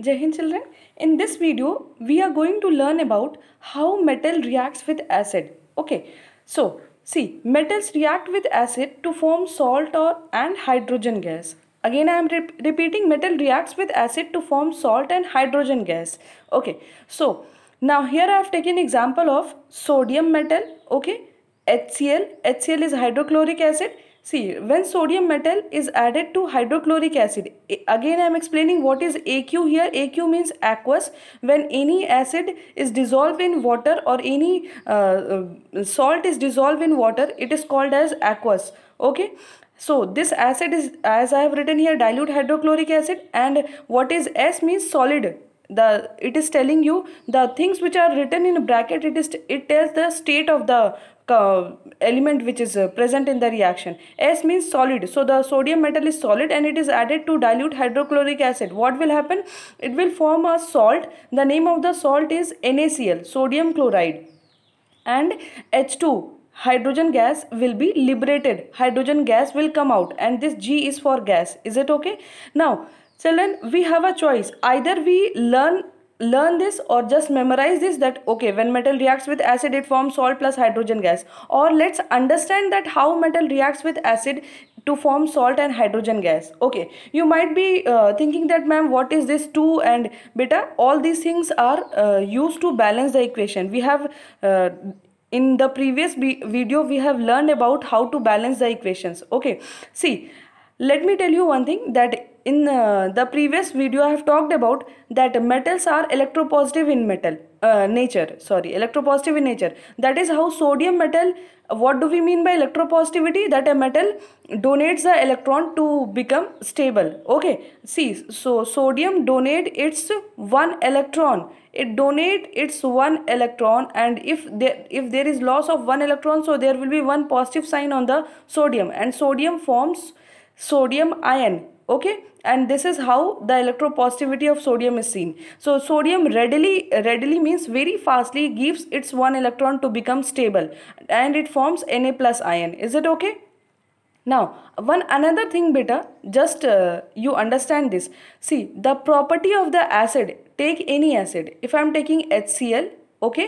Jai Hind children, in this video we are going to learn about how metal reacts with acid. Okay, so see metals react with acid to form salt or and hydrogen gas. Again I am re repeating metal reacts with acid to form salt and hydrogen gas. Okay, so now here I have taken example of sodium metal, okay, HCl, HCl is hydrochloric acid See, when sodium metal is added to hydrochloric acid, again I am explaining what is AQ here. AQ means aqueous. When any acid is dissolved in water or any uh, uh, salt is dissolved in water, it is called as aqueous. Okay. So this acid is, as I have written here, dilute hydrochloric acid and what is S means solid the it is telling you the things which are written in bracket it is it tells the state of the uh, element which is uh, present in the reaction. S means solid. So the sodium metal is solid and it is added to dilute hydrochloric acid. What will happen? It will form a salt. The name of the salt is NaCl, sodium chloride. And H2, hydrogen gas will be liberated. Hydrogen gas will come out and this G is for gas. Is it okay? Now, children, we have a choice. Either we learn learn this or just memorize this that okay when metal reacts with acid it forms salt plus hydrogen gas or let's understand that how metal reacts with acid to form salt and hydrogen gas okay you might be uh, thinking that ma'am what is this 2 and beta all these things are uh, used to balance the equation we have uh, in the previous video we have learned about how to balance the equations okay see let me tell you one thing that in uh, the previous video I have talked about that metals are electropositive in metal uh, nature sorry electropositive in nature that is how sodium metal what do we mean by electropositivity that a metal donates the electron to become stable okay see so sodium donate its one electron it donate its one electron and if there if there is loss of one electron so there will be one positive sign on the sodium and sodium forms sodium ion okay and this is how the electropositivity of sodium is seen so sodium readily readily means very fastly gives its one electron to become stable and it forms na plus ion is it okay now one another thing beta just uh, you understand this see the property of the acid take any acid if i am taking hcl okay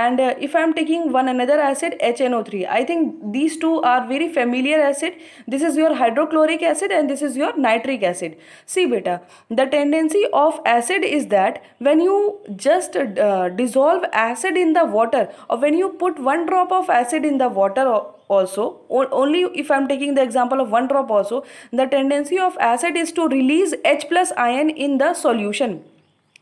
and uh, if i am taking one another acid hno3 i think these two are very familiar acid this is your hydrochloric acid and this is your nitric acid see beta the tendency of acid is that when you just uh, dissolve acid in the water or when you put one drop of acid in the water also only if i'm taking the example of one drop also the tendency of acid is to release h plus ion in the solution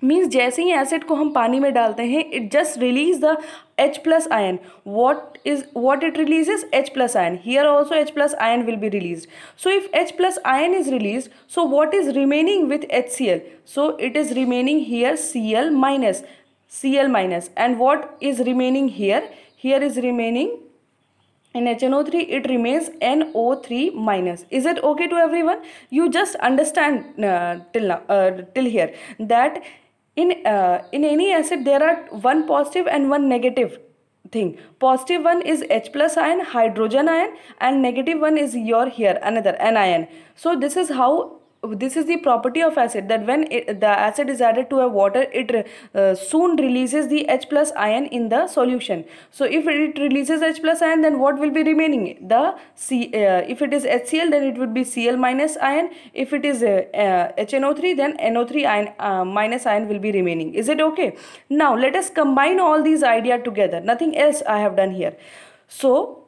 means जैसे ही acid को हम पानी में डालते हैं it just release the H plus ion what is what it release is H plus ion here also H plus ion will be release so if H plus ion is release so what is remaining with H C L so it is remaining here C L minus C L minus and what is remaining here here is remaining in H O three it remains N O three minus is it okay to every one you just understand till till here that in uh, in any acid there are one positive and one negative thing positive one is h plus ion hydrogen ion and negative one is your here another anion so this is how this is the property of acid that when it, the acid is added to a water it uh, soon releases the H plus ion in the solution. So if it releases H plus ion then what will be remaining? The C, uh, if it is HCl then it would be Cl minus ion. If it is uh, HNO3 uh, then NO3 ion uh, minus ion will be remaining. Is it okay? Now let us combine all these idea together. Nothing else I have done here. So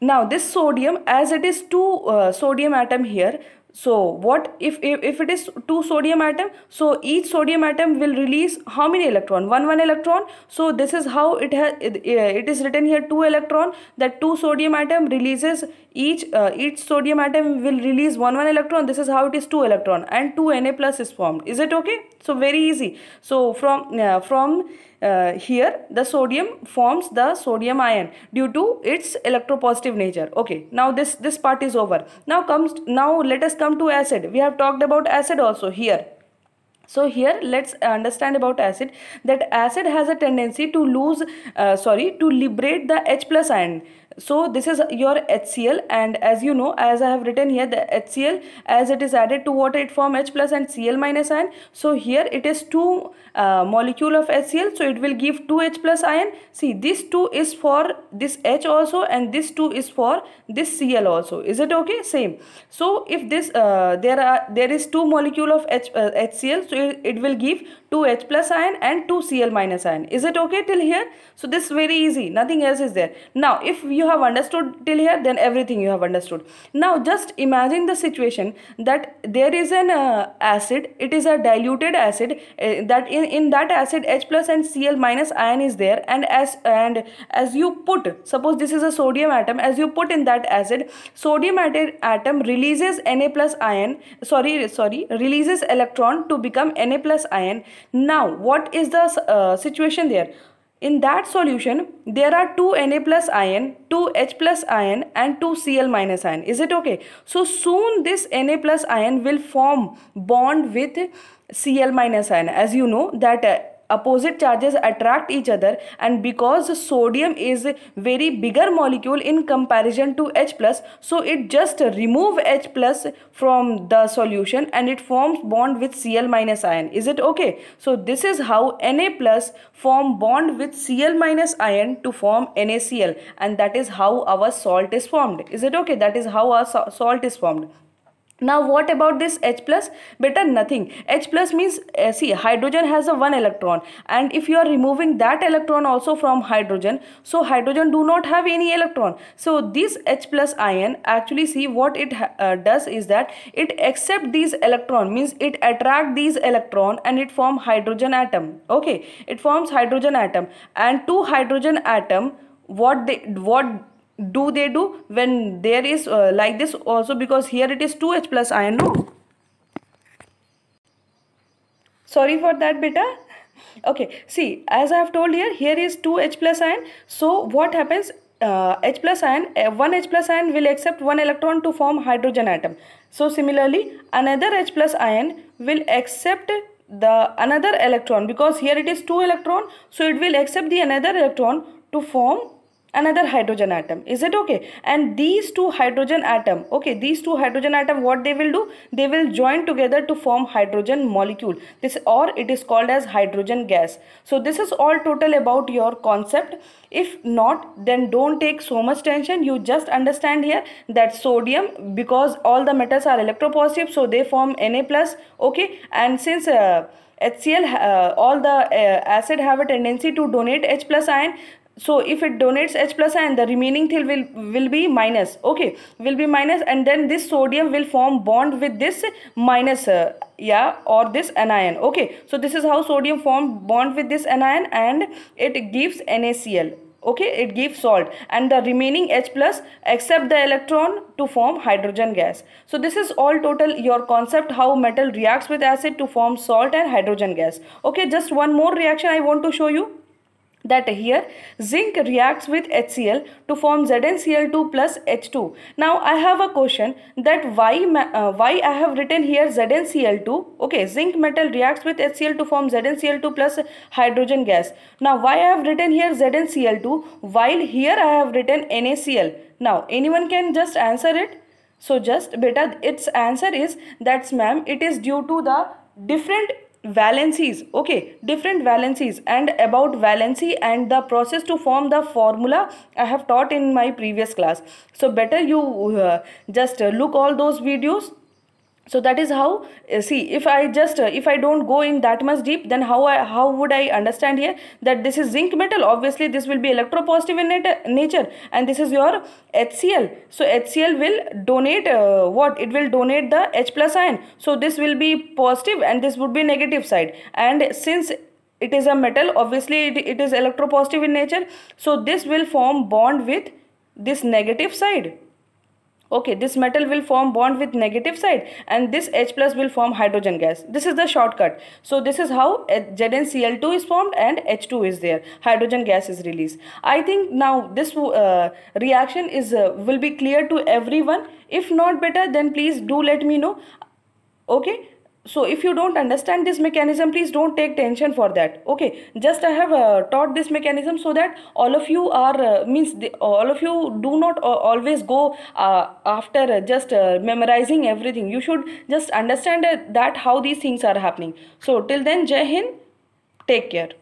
now this sodium as it is two uh, sodium atom here so what if, if if it is two sodium atom so each sodium atom will release how many electron one one electron so this is how it has it, uh, it is written here two electron that two sodium atom releases each uh, each sodium atom will release one one electron this is how it is two electron and two na plus is formed is it okay so very easy so from uh, from uh, here the sodium forms the sodium ion due to its electropositive nature okay now this this part is over now comes now let us come to acid we have talked about acid also here so here let's understand about acid that acid has a tendency to lose uh, sorry to liberate the H plus ion so this is your HCl and as you know as I have written here the HCl as it is added to water it form H plus and Cl minus ion so here it is 2 uh, molecule of HCl so it will give 2 H plus ion see this 2 is for this H also and this 2 is for this Cl also is it okay same so if this uh, there are there is 2 molecule of H, uh, HCl so it, it will give 2 H plus ion and 2 Cl minus ion is it okay till here so this very easy nothing else is there now if you you have understood till here then everything you have understood now just imagine the situation that there is an uh, acid it is a diluted acid uh, that in, in that acid H plus and Cl minus ion is there and as and as you put suppose this is a sodium atom as you put in that acid sodium atom releases Na plus ion sorry sorry releases electron to become Na plus ion now what is the uh, situation there in that solution, there are 2 Na plus ion, 2 H plus ion and 2 Cl minus ion. Is it okay? So soon this Na plus ion will form bond with Cl minus ion. As you know that uh, opposite charges attract each other and because sodium is very bigger molecule in comparison to H plus so it just remove H plus from the solution and it forms bond with Cl minus ion is it okay so this is how Na plus form bond with Cl minus ion to form NaCl and that is how our salt is formed is it okay that is how our salt is formed now what about this H plus? Better nothing. H plus means, uh, see hydrogen has a one electron and if you are removing that electron also from hydrogen, so hydrogen do not have any electron. So this H plus ion actually see what it uh, does is that it accept these electron means it attract these electron and it form hydrogen atom. Okay, it forms hydrogen atom and two hydrogen atom what they what do they do when there is uh, like this also because here it is 2h plus ion no sorry for that beta okay see as i have told here here is 2h plus ion so what happens uh, H plus ion, uh, one H plus ion will accept one electron to form hydrogen atom. So similarly, another H plus ion will accept the another electron because here it is two electron. So it will accept the another electron to form another hydrogen atom is it okay and these two hydrogen atom okay these two hydrogen atom what they will do they will join together to form hydrogen molecule this or it is called as hydrogen gas so this is all total about your concept if not then don't take so much tension you just understand here that sodium because all the metals are electropositive so they form Na plus okay and since uh, HCl uh, all the uh, acid have a tendency to donate H plus ion so if it donates H plus ion, the remaining thing will, will be minus, okay, will be minus and then this sodium will form bond with this minus, uh, yeah, or this anion, okay. So this is how sodium form bond with this anion and it gives NaCl, okay, it gives salt and the remaining H plus accept the electron to form hydrogen gas. So this is all total your concept how metal reacts with acid to form salt and hydrogen gas, okay. Just one more reaction I want to show you that here zinc reacts with HCl to form ZnCl2 plus H2. Now I have a question that why, uh, why I have written here ZnCl2. Okay, zinc metal reacts with HCl to form ZnCl2 plus hydrogen gas. Now why I have written here ZnCl2 while here I have written NaCl. Now anyone can just answer it. So just beta its answer is that's ma'am it is due to the different valencies okay different valencies and about valency and the process to form the formula i have taught in my previous class so better you uh, just look all those videos so that is how uh, see if i just uh, if i don't go in that much deep then how i how would i understand here that this is zinc metal obviously this will be electropositive in nat nature and this is your hcl so hcl will donate uh, what it will donate the h plus ion so this will be positive and this would be negative side and since it is a metal obviously it, it is electropositive in nature so this will form bond with this negative side okay this metal will form bond with negative side and this H plus will form hydrogen gas this is the shortcut so this is how ZnCl2 is formed and H2 is there hydrogen gas is released I think now this uh, reaction is uh, will be clear to everyone if not better then please do let me know okay so if you don't understand this mechanism please don't take tension for that okay just i have uh, taught this mechanism so that all of you are uh, means the, all of you do not uh, always go uh, after uh, just uh, memorizing everything you should just understand that how these things are happening so till then jai hind take care